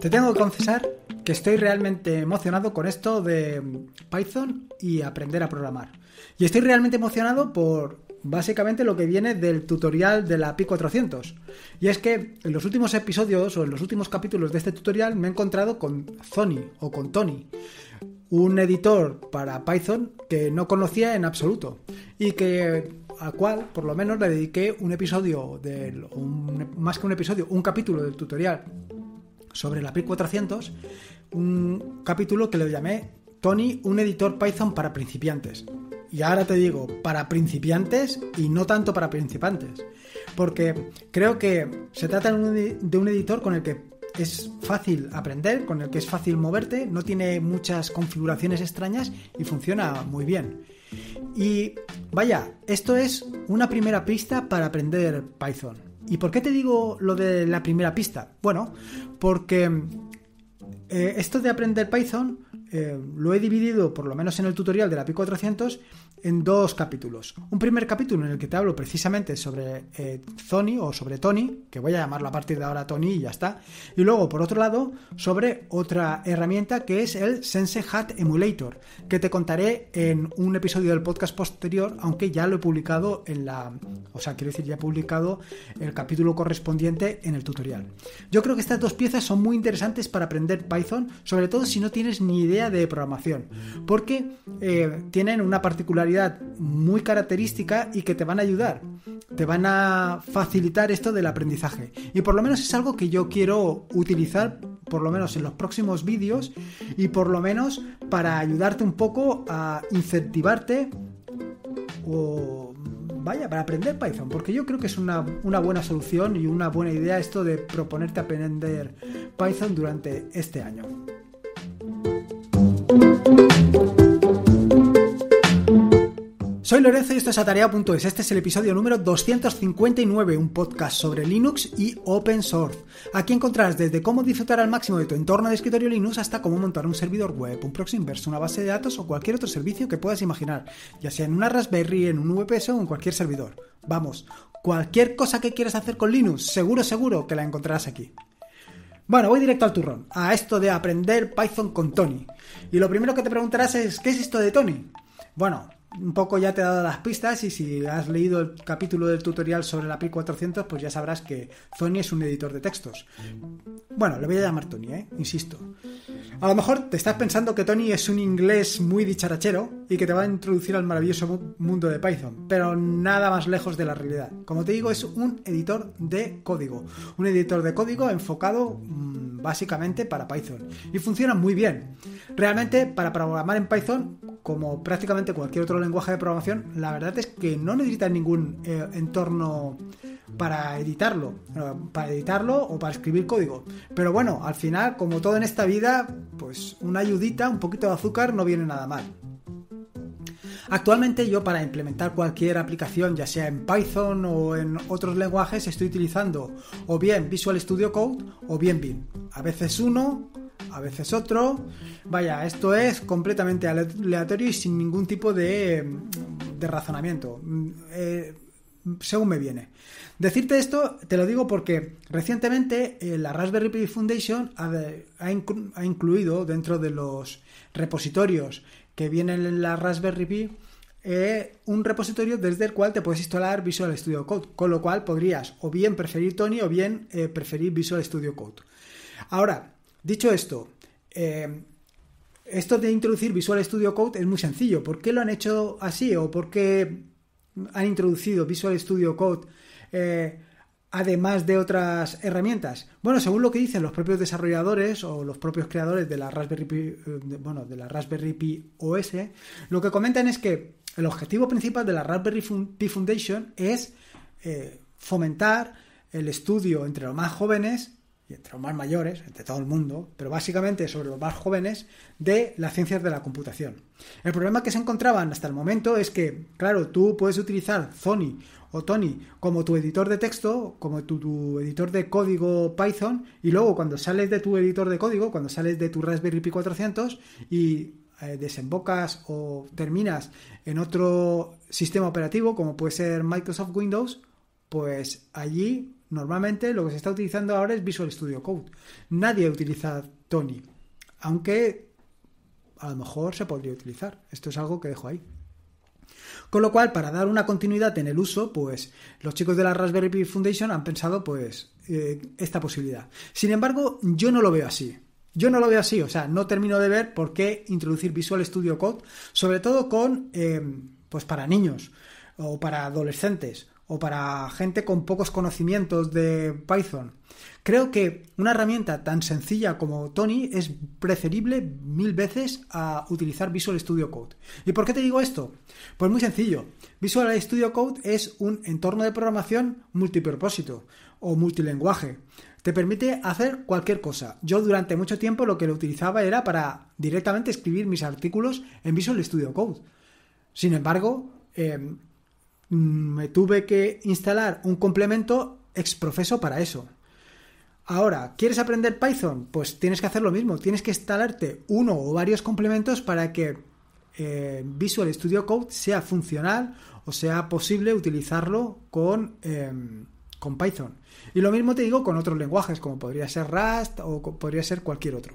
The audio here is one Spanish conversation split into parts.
Te tengo que confesar que estoy realmente emocionado con esto de Python y aprender a programar. Y estoy realmente emocionado por básicamente lo que viene del tutorial de la Pi 400. Y es que en los últimos episodios o en los últimos capítulos de este tutorial me he encontrado con Zony o con Tony, un editor para Python que no conocía en absoluto y que al cual por lo menos le dediqué un episodio del, más que un episodio, un capítulo del tutorial sobre la PIC 400 un capítulo que le llamé Tony, un editor Python para principiantes. Y ahora te digo, para principiantes y no tanto para principiantes. Porque creo que se trata de un editor con el que es fácil aprender, con el que es fácil moverte, no tiene muchas configuraciones extrañas y funciona muy bien. Y vaya, esto es una primera pista para aprender Python. ¿Y por qué te digo lo de la primera pista? Bueno, porque eh, esto de aprender Python eh, lo he dividido, por lo menos en el tutorial de la Pi 400, en dos capítulos. Un primer capítulo en el que te hablo precisamente sobre Sony eh, o sobre Tony, que voy a llamarlo a partir de ahora Tony y ya está. Y luego, por otro lado, sobre otra herramienta que es el Sense Hat Emulator, que te contaré en un episodio del podcast posterior, aunque ya lo he publicado en la. O sea, quiero decir, ya he publicado el capítulo correspondiente en el tutorial. Yo creo que estas dos piezas son muy interesantes para aprender Python, sobre todo si no tienes ni idea de programación, porque eh, tienen una particularidad muy característica y que te van a ayudar, te van a facilitar esto del aprendizaje. Y por lo menos es algo que yo quiero utilizar por lo menos en los próximos vídeos y por lo menos para ayudarte un poco a incentivarte o vaya, para aprender Python, porque yo creo que es una, buena solución y una buena idea esto de proponerte aprender Python durante este año. Soy Lorenzo y esto es Atarea.es. Este es el episodio número 259, un podcast sobre Linux y open source. Aquí encontrarás desde cómo disfrutar al máximo de tu entorno de escritorio Linux hasta cómo montar un servidor web, un proxy inverso, una base de datos o cualquier otro servicio que puedas imaginar, ya sea en una Raspberry, en un VPS o en cualquier servidor. Vamos, cualquier cosa que quieras hacer con Linux, seguro, seguro que la encontrarás aquí. Bueno, voy directo al turrón, a esto de aprender Python con Tony. Y lo primero que te preguntarás es, ¿qué es esto de Tony? Bueno, un poco ya te he dado las pistas y si has leído el capítulo del tutorial sobre la pi 400, pues ya sabrás que ...Tony es un editor de textos. Bueno, le voy a llamar Tony, ¿eh? insisto. A lo mejor te estás pensando que Tony es un inglés muy dicharachero y que te va a introducir al maravilloso mundo de Python, pero nada más lejos de la realidad. Como te digo, es un editor de código. Un editor de código enfocado mm, básicamente para Python. Y funciona muy bien. Realmente, para programar en Python, como prácticamente cualquier otro lenguaje de programación, la verdad es que no necesita ningún eh, entorno para editarlo, eh, para editarlo o para escribir código. Pero bueno, al final, como todo en esta vida, pues una ayudita, un poquito de azúcar no viene nada mal. Actualmente yo para implementar cualquier aplicación, ya sea en Python o en otros lenguajes, estoy utilizando o bien Visual Studio Code o bien Vim, A veces uno, a veces otro. Vaya, esto es completamente aleatorio y sin ningún tipo de, razonamiento. Mm, eh, según me viene. Decirte esto, te lo digo porque recientemente eh, la Raspberry Pi Foundation ha, incluido dentro de los repositorios que vienen en la Raspberry Pi eh, un repositorio desde el cual te puedes instalar Visual Studio Code, con lo cual podrías o bien preferir Tony o bien preferir Visual Studio Code. Ahora, Dicho esto, eh, esto de introducir Visual Studio Code es muy sencillo. ¿Por qué lo han hecho así? ¿O por qué han introducido Visual Studio Code eh, además de otras herramientas? Bueno, según lo que dicen los propios desarrolladores o los propios creadores de la Raspberry Pi, la Raspberry Pi OS, lo que comentan es que el objetivo principal de la Raspberry Pi Foundation es eh, fomentar el estudio entre los más jóvenes entre los más mayores, entre todo el mundo, pero básicamente sobre los más jóvenes, de las ciencias de la computación. El problema que se encontraban hasta el momento es que, claro, tú puedes utilizar Sony o Tony como tu editor de texto, como tu, editor de código Python, y luego cuando sales de tu editor de código, cuando sales de tu Raspberry Pi 400 y eh, desembocas o terminas en otro sistema operativo, como puede ser Microsoft Windows, pues allí Normalmente lo que se está utilizando ahora es Visual Studio Code. Nadie utiliza Tony, aunque a lo mejor se podría utilizar. Esto es algo que dejo ahí. Con lo cual, para dar una continuidad en el uso, pues los chicos de la Raspberry Pi Foundation han pensado pues eh, esta posibilidad. Sin embargo, yo no lo veo así. Yo no lo veo así, o sea, no termino de ver por qué introducir Visual Studio Code, sobre todo con, eh, pues para niños o para adolescentes o para gente con pocos conocimientos de Python. Creo que una herramienta tan sencilla como Tony es preferible mil veces a utilizar Visual Studio Code. ¿Y por qué te digo esto? Pues muy sencillo. Visual Studio Code es un entorno de programación multipropósito o multilenguaje. Te permite hacer cualquier cosa. Yo durante mucho tiempo lo que lo utilizaba era para directamente escribir mis artículos en Visual Studio Code. Sin embargo, eh, Mm, me tuve que instalar un complemento exprofeso para eso. Ahora, ¿quieres aprender Python? Pues tienes que hacer lo mismo, tienes que instalarte uno o varios complementos para que eh, Visual Studio Code sea funcional o sea posible utilizarlo con, em, con Python. Y lo mismo te digo con otros lenguajes, como podría ser Rust o podría ser cualquier otro.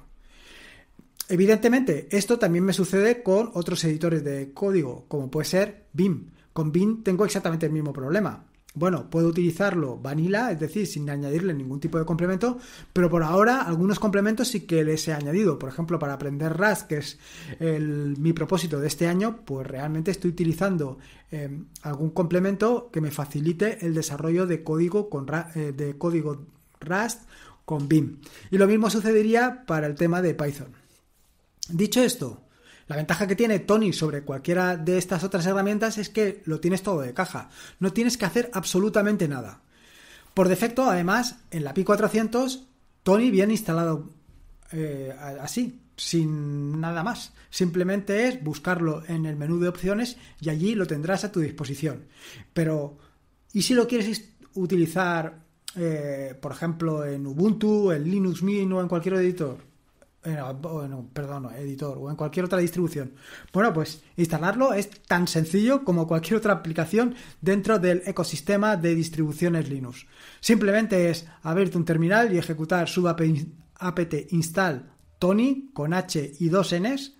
Evidentemente, esto también me sucede con otros editores de código, como puede ser Vim con BIM tengo exactamente el mismo problema. Bueno, puedo utilizarlo vanilla, es decir, sin añadirle ningún tipo de complemento, pero por ahora algunos complementos sí que les he añadido. Por ejemplo, para aprender Rust, que es mi propósito de este año, pues realmente estoy utilizando eh, algún complemento que me facilite el desarrollo de código, con, eh, de código Rust con BIM. Y lo mismo sucedería para el tema de Python. Dicho esto, la ventaja que tiene Tony sobre cualquiera de estas otras herramientas es que lo tienes todo de caja. No tienes que hacer absolutamente nada. Por defecto, además, en la Pi 400, Tony viene instalado eh, así, sin nada más. Simplemente es buscarlo en el menú de opciones y allí lo tendrás a tu disposición. Pero, ¿y si lo quieres utilizar, eh, por ejemplo, en Ubuntu, en Linux Mint o en cualquier editor? Bueno, perdón, editor o en cualquier otra distribución. Bueno, pues instalarlo es tan sencillo como cualquier otra aplicación dentro del ecosistema de distribuciones Linux. Simplemente es abrirte un terminal y ejecutar subapt apt install tony con h y dos n's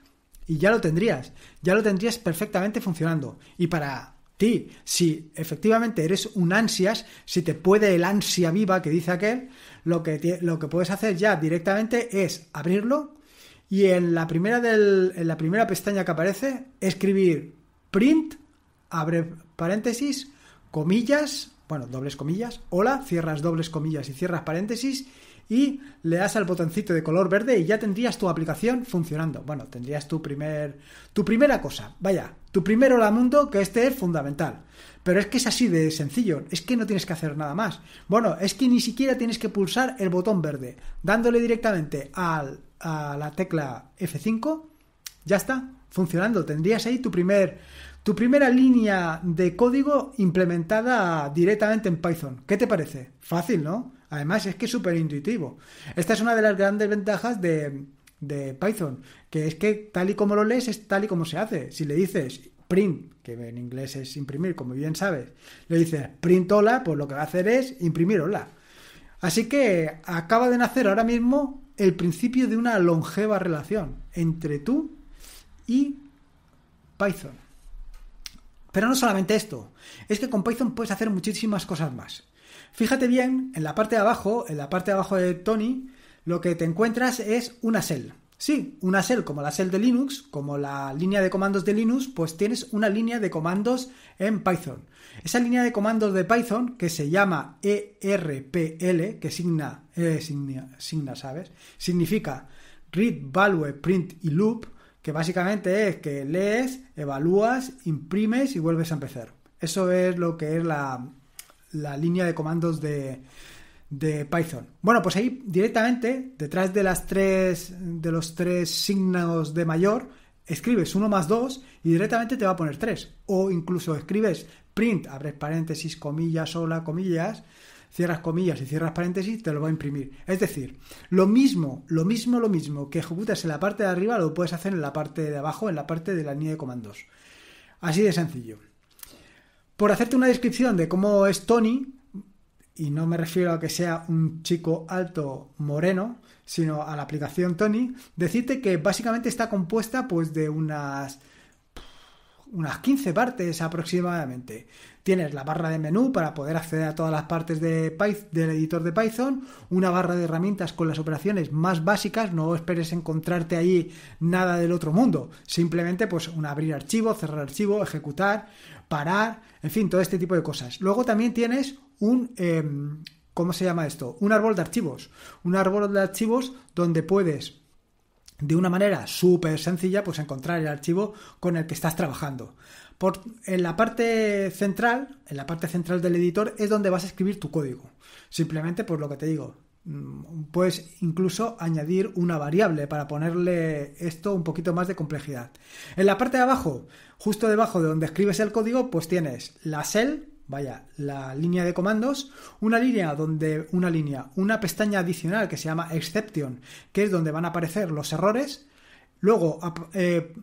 y ya lo tendrías. Ya lo tendrías perfectamente funcionando. Y para si efectivamente eres un ansias, si te puede el ansia viva que dice aquel, lo que, lo que puedes hacer ya directamente es abrirlo y en la primera, del, en la primera pestaña que aparece, escribir print, abre paréntesis, comillas, bueno, dobles comillas, hola, cierras dobles comillas y cierras paréntesis y le das al botoncito de color verde y ya tendrías tu aplicación funcionando. Bueno, tendrías tu primer tu primera cosa, vaya, tu primer hola mundo que este es fundamental. Pero es que es así de sencillo, es que no tienes que hacer nada más. Bueno, es que ni siquiera tienes que pulsar el botón verde, dándole directamente a la tecla F5, ya está funcionando. Tendrías ahí tu primer tu primera línea de código implementada directamente en Python. ¿Qué te parece? Fácil, ¿no? Además es que es súper intuitivo. Esta es una de las grandes ventajas de, Python, que es que tal y como lo lees es tal y como se hace. Si le dices print, que en inglés es imprimir, como bien sabes, le dices print hola, pues lo que va a hacer es imprimir hola. Así que acaba de nacer ahora mismo el principio de una longeva relación entre tú y Python. Pero no solamente esto, es que con Python puedes hacer muchísimas cosas más. Fíjate bien, en la parte de abajo, en la parte de abajo de Tony, lo que te encuentras es una cell, Sí, una cell como la cell de Linux, como la línea de comandos de Linux, pues tienes una línea de comandos en Python. Esa línea de comandos de Python que se llama ERPL, que eh, ¿sabes? Significa read, value, print y loop, que básicamente es que lees, evalúas, imprimes y vuelves a empezar. Eso es lo que es la, línea de comandos de, Python. Bueno, pues ahí directamente, detrás de las tres, de los tres signos de mayor, escribes 1 más 2 y directamente te va a poner 3. O incluso escribes print, abres paréntesis, comillas, sola, comillas, cierras comillas y cierras paréntesis, te lo va a imprimir. Es decir, lo mismo, lo mismo, lo mismo que ejecutas en la parte de arriba, lo puedes hacer en la parte de abajo, en la parte de la línea de comandos. Así de sencillo. Por hacerte una descripción de cómo es Tony, y no me refiero a que sea un chico alto moreno, sino a la aplicación Tony, decirte que básicamente está compuesta pues de unas unas 15 partes aproximadamente. Tienes la barra de menú para poder acceder a todas las partes de del editor de Python, una barra de herramientas con las operaciones más básicas, no esperes encontrarte ahí nada del otro mundo, simplemente pues un abrir archivo, cerrar archivo, ejecutar, parar, en fin, todo este tipo de cosas. Luego también tienes un... Em, ¿Cómo se llama esto? Un árbol de archivos. Un árbol de archivos donde puedes de una manera súper sencilla, pues encontrar el archivo con el que estás trabajando. en la parte central, en la parte central del editor, es donde vas a escribir tu código. Simplemente por pues, lo que te digo, mm, puedes incluso añadir una variable para ponerle esto un poquito más de complejidad. En la parte de abajo, justo debajo de donde escribes el código, pues tienes la cell vaya, la línea de comandos, una línea donde una línea, una pestaña adicional que se llama exception, que es donde van a aparecer los errores, luego eh,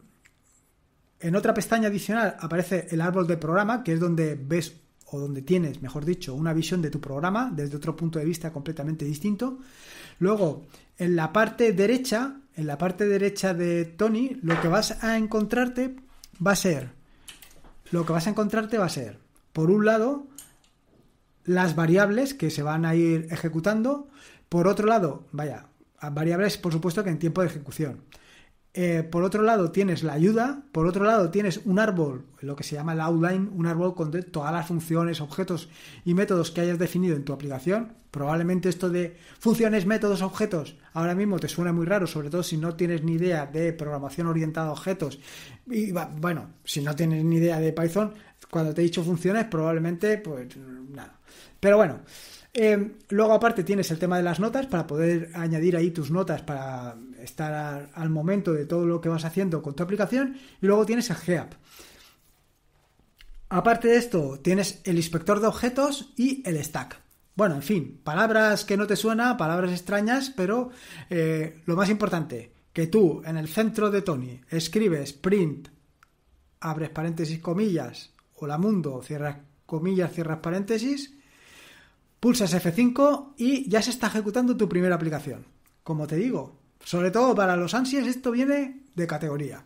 en otra pestaña adicional aparece el árbol de programa, que es donde ves o donde tienes, mejor dicho, una visión de tu programa desde otro punto de vista completamente distinto. Luego, en la parte derecha, en la parte derecha de Tony, lo que vas a encontrarte va a ser lo que vas a encontrarte va a ser por un lado, las variables que se van a ir ejecutando, por otro lado, vaya, variables por supuesto que en tiempo de ejecución. Eh, por otro lado tienes la ayuda, por otro lado tienes un árbol, lo que se llama el outline, un árbol con todas las funciones, objetos y métodos que hayas definido en tu aplicación. Probablemente esto de funciones, métodos, objetos ahora mismo te suena muy raro, sobre todo si no tienes ni idea de programación orientada a objetos. Y bueno, si no tienes ni idea de Python, cuando te he dicho funciones, probablemente, pues nada. Pero bueno, eh, luego aparte tienes el tema de las notas para poder añadir ahí tus notas para estar al momento de todo lo que vas haciendo con tu aplicación. Y luego tienes el GEAP. Aparte de esto, tienes el inspector de objetos y el stack. Bueno, en fin, palabras que no te suenan, palabras extrañas, pero eh, lo más importante, que tú en el centro de Tony escribes print, abres paréntesis comillas, hola Mundo, cierras comillas, cierras paréntesis, pulsas F5 y ya se está ejecutando tu primera aplicación. Como te digo, sobre todo para los ansias esto viene de categoría.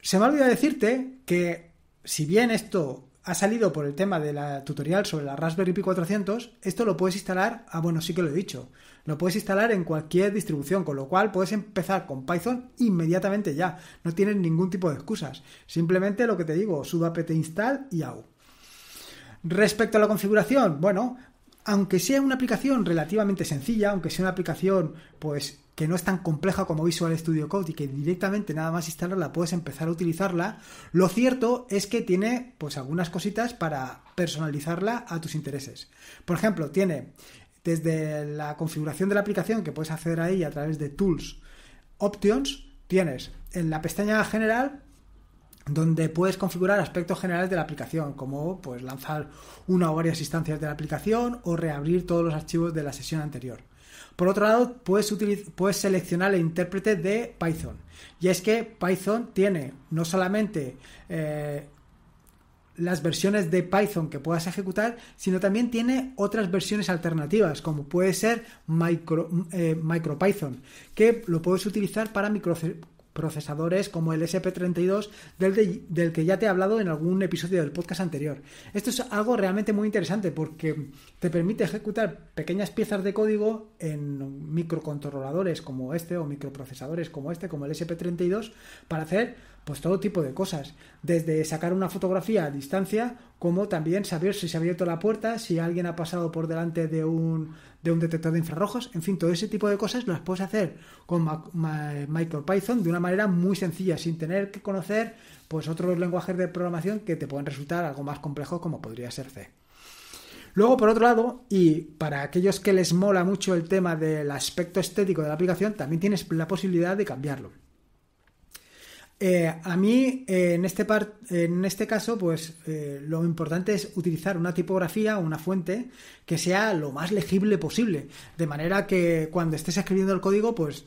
Se me ha olvidado decirte que si bien esto ha salido por el tema de la tutorial sobre la Raspberry Pi 400, esto lo puedes instalar, ah bueno, sí que lo he dicho, lo puedes instalar en cualquier distribución, con lo cual puedes empezar con Python inmediatamente ya, no tienes ningún tipo de excusas, simplemente lo que te digo, sudo apt install y au. Respecto a la configuración, bueno, aunque sea una aplicación relativamente sencilla, aunque sea una aplicación pues que no es tan compleja como Visual Studio Code y que directamente nada más instalarla puedes empezar a utilizarla, lo cierto es que tiene pues algunas cositas para personalizarla a tus intereses. Por ejemplo, tiene desde la configuración de la aplicación que puedes acceder ahí a través de Tools Options, tienes en la pestaña general donde puedes configurar aspectos generales de la aplicación, como pues lanzar una o varias instancias de la aplicación o reabrir todos los archivos de la sesión anterior. Por otro lado, puedes, puedes seleccionar el intérprete de Python. Y es que Python tiene no solamente eh, las versiones de Python que puedas ejecutar, sino también tiene otras versiones alternativas, como puede ser micro, eh, MicroPython, que lo puedes utilizar para micro, procesadores como el SP32 del, del que ya te he hablado en algún episodio del podcast anterior. Esto es algo realmente muy interesante porque te permite ejecutar pequeñas piezas de código en microcontroladores como este o microprocesadores como este, como el SP32, para hacer pues todo tipo de cosas, desde sacar una fotografía a distancia, como también saber si se ha abierto la puerta, si alguien ha pasado por delante de un, de un detector de infrarrojos, en fin, todo ese tipo de cosas las puedes hacer con MicroPython de una manera muy sencilla, sin tener que conocer pues otros lenguajes de programación que te pueden resultar algo más complejos como podría ser C. Luego, por otro lado, y para aquellos que les mola mucho el tema del aspecto estético de la aplicación, también tienes la posibilidad de cambiarlo. Eh, a mí, eh, en, este en este caso, pues eh, lo importante es utilizar una tipografía o una fuente que sea lo más legible posible, de manera que cuando estés escribiendo el código, pues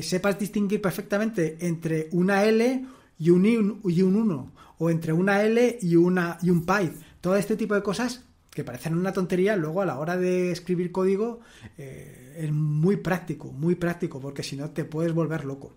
sepas distinguir perfectamente entre una L y un, y un 1, o entre una L y, una, y un pipe Todo este tipo de cosas que parecen una tontería, luego a la hora de escribir código es muy práctico, muy práctico, porque si no te puedes volver loco.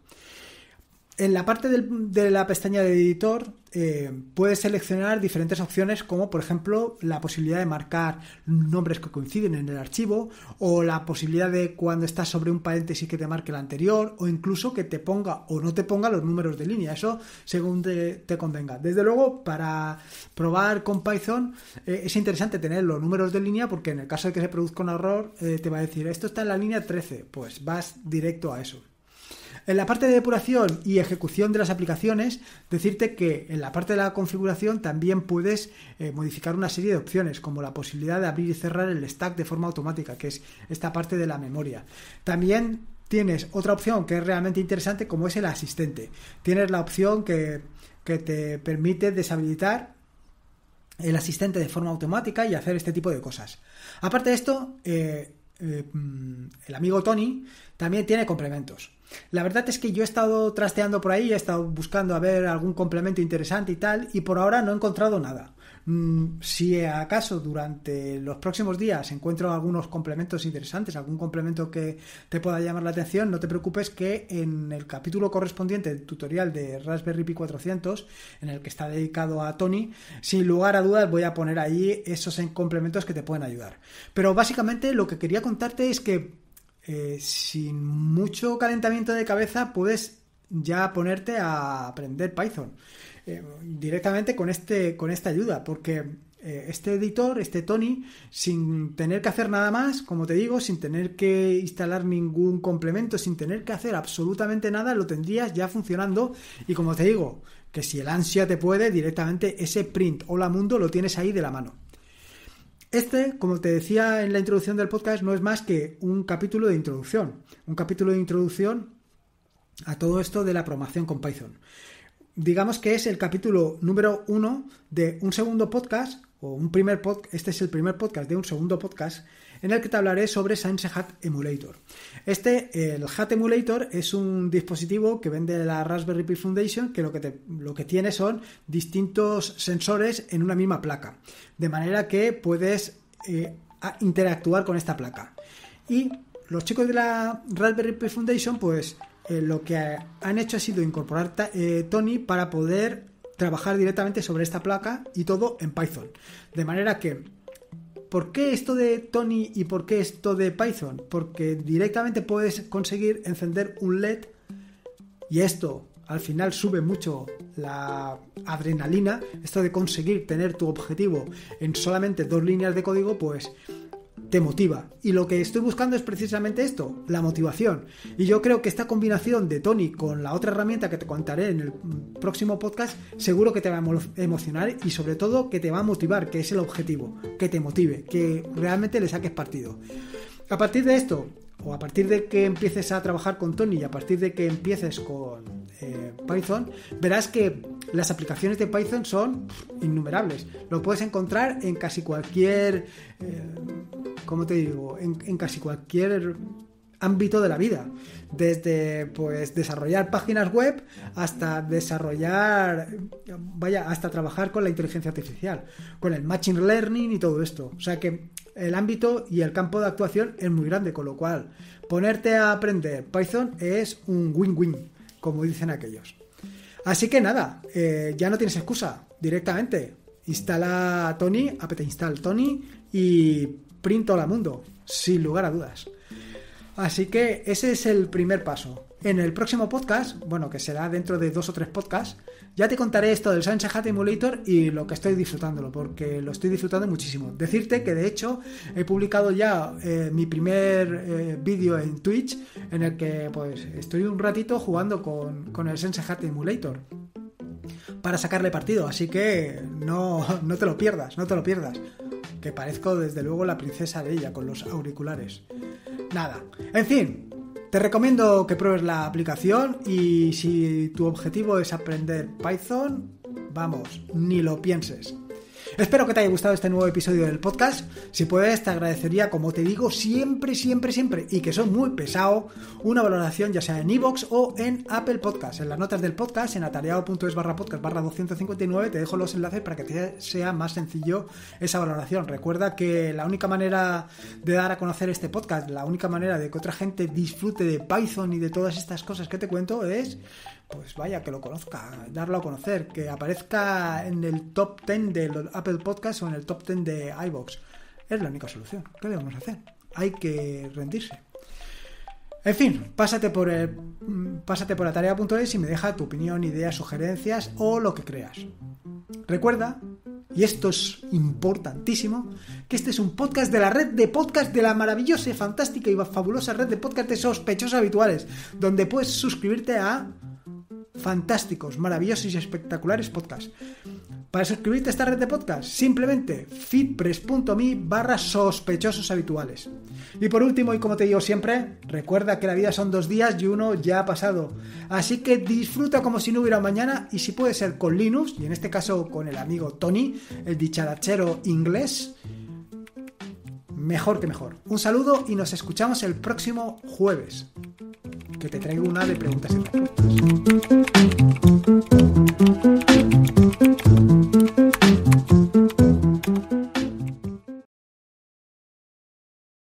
En la parte de la pestaña de editor eh, puedes seleccionar diferentes opciones como por ejemplo la posibilidad de marcar nombres que coinciden en el archivo o la posibilidad de cuando estás sobre un paréntesis que te marque el anterior o incluso que te ponga o no te ponga los números de línea, eso según te, convenga. Desde luego para probar con Python eh, es interesante tener los números de línea porque en el caso de que se produzca un error eh, te va a decir esto está en la línea 13, pues vas directo a eso. En la parte de depuración y ejecución de las aplicaciones, decirte que en la parte de la configuración también puedes eh, modificar una serie de opciones, como la posibilidad de abrir y cerrar el stack de forma automática, que es esta parte de la memoria. También tienes otra opción que es realmente interesante, como es el asistente. Tienes la opción que, te permite deshabilitar el asistente de forma automática y hacer este tipo de cosas. Aparte de esto, eh, eh, mm, el amigo Tony también tiene complementos. La verdad es que yo he estado trasteando por ahí, he estado buscando a ver algún complemento interesante y tal, y por ahora no he encontrado nada. Mm, si acaso durante los próximos días encuentro algunos complementos interesantes, algún complemento que te pueda llamar la atención, no te preocupes que en el capítulo correspondiente del tutorial de Raspberry Pi 400, en el que está dedicado a Tony, sin lugar a dudas voy a poner ahí esos complementos que te pueden ayudar. Pero básicamente lo que quería contarte es que eh, sin mucho calentamiento de cabeza puedes ya ponerte a aprender Python. Eh, directamente con, este, con esta ayuda, porque eh, este editor, este Tony, sin tener que hacer nada más, como te digo, sin tener que instalar ningún complemento, sin tener que hacer absolutamente nada, lo tendrías ya funcionando y como te digo, que si el ansia te puede, directamente ese print hola mundo lo tienes ahí de la mano. Este, como te decía en la introducción del podcast, no es más que un capítulo de introducción. Un capítulo de introducción a todo esto de la programación con Python digamos que es el capítulo número uno de un segundo podcast, o un primer podcast, este es el primer podcast de un segundo podcast, en el que te hablaré sobre Science Hat Emulator. Este, el Hat Emulator, es un dispositivo que vende la Raspberry Pi Foundation que lo que, lo que tiene son distintos sensores en una misma placa, de manera que puedes eh, interactuar con esta placa. Y los chicos de la Raspberry Pi Foundation, pues eh, lo que han hecho ha sido incorporar eh, Tony para poder trabajar directamente sobre esta placa y todo en Python. De manera que, ¿por qué esto de Tony y por qué esto de Python? Porque directamente puedes conseguir encender un LED y esto al final sube mucho la adrenalina. Esto de conseguir tener tu objetivo en solamente dos líneas de código, pues te motiva. Y lo que estoy buscando es precisamente esto, la motivación. Y yo creo que esta combinación de Tony con la otra herramienta que te contaré en el próximo podcast, seguro que te va a emocionar y sobre todo que te va a motivar, que es el objetivo, que te motive, que realmente le saques partido. A partir de esto, o a partir de que empieces a trabajar con Tony y a partir de que empieces con eh, Python, verás que las aplicaciones de Python son innumerables. Lo puedes encontrar en casi cualquier, eh, ¿cómo te digo? en casi cualquier ámbito de la vida. Desde pues desarrollar páginas web hasta desarrollar, vaya, hasta trabajar con la inteligencia artificial, con el machine learning y todo esto. O sea que el ámbito y el campo de actuación es muy grande, con lo cual ponerte a aprender Python es un win-win, como dicen aquellos. Así que nada, eh, ya no tienes excusa directamente. Instala Tony, apete install Tony y print al mundo, sin lugar a dudas. Así que ese es el primer paso. En el próximo podcast, bueno, que será dentro de dos o tres podcasts, ya te contaré esto del Sánchez Hat Emulator y lo que estoy disfrutándolo, porque lo estoy disfrutando muchísimo. Decirte que de hecho he publicado ya eh, mi primer eh, vídeo en Twitch, en el que pues estoy un ratito jugando con, el Sensei Hat Emulator para sacarle partido, así que no, no te lo pierdas, no te lo pierdas. Que parezco desde luego la princesa de ella con los auriculares nada. En fin, te recomiendo que pruebes la aplicación y si tu objetivo es aprender Python, vamos, ni lo pienses. Espero que te haya gustado este nuevo episodio del podcast. Si puedes, te agradecería, como te digo, siempre, siempre, siempre, y que son muy pesado, una valoración ya sea en iVoox o en Apple Podcast. En las notas del podcast, en atareado.es barra podcast barra 259, te dejo los enlaces para que te sea más sencillo esa valoración. Recuerda que la única manera de dar a conocer este podcast, la única manera de que otra gente disfrute de Python y de todas estas cosas que te cuento es pues vaya, que lo conozca, darlo a conocer, que aparezca en el top 10 del Apple Podcasts o en el top 10 de iBox. Es la única solución. ¿Qué le vamos a hacer? Hay que rendirse. En fin, pásate por, el, pásate por atarea.es y me deja tu opinión, ideas, sugerencias o lo que creas. Recuerda, y esto es importantísimo, que este es un podcast de la red de podcast de la maravillosa, y fantástica y fabulosa red de podcast de sospechosos habituales, donde puedes suscribirte a fantásticos, maravillosos y espectaculares podcasts. Para suscribirte a esta red de podcasts, simplemente fitpress.me barra sospechosos habituales. Y por último, y como te digo siempre, recuerda que la vida son dos días y uno ya ha pasado. Así que disfruta como si no hubiera mañana y si puede ser con Linux, y en este caso con el amigo Tony, el dicharachero inglés, mejor que mejor. Un saludo y nos escuchamos el próximo jueves, que te traigo una de preguntas y respuestas.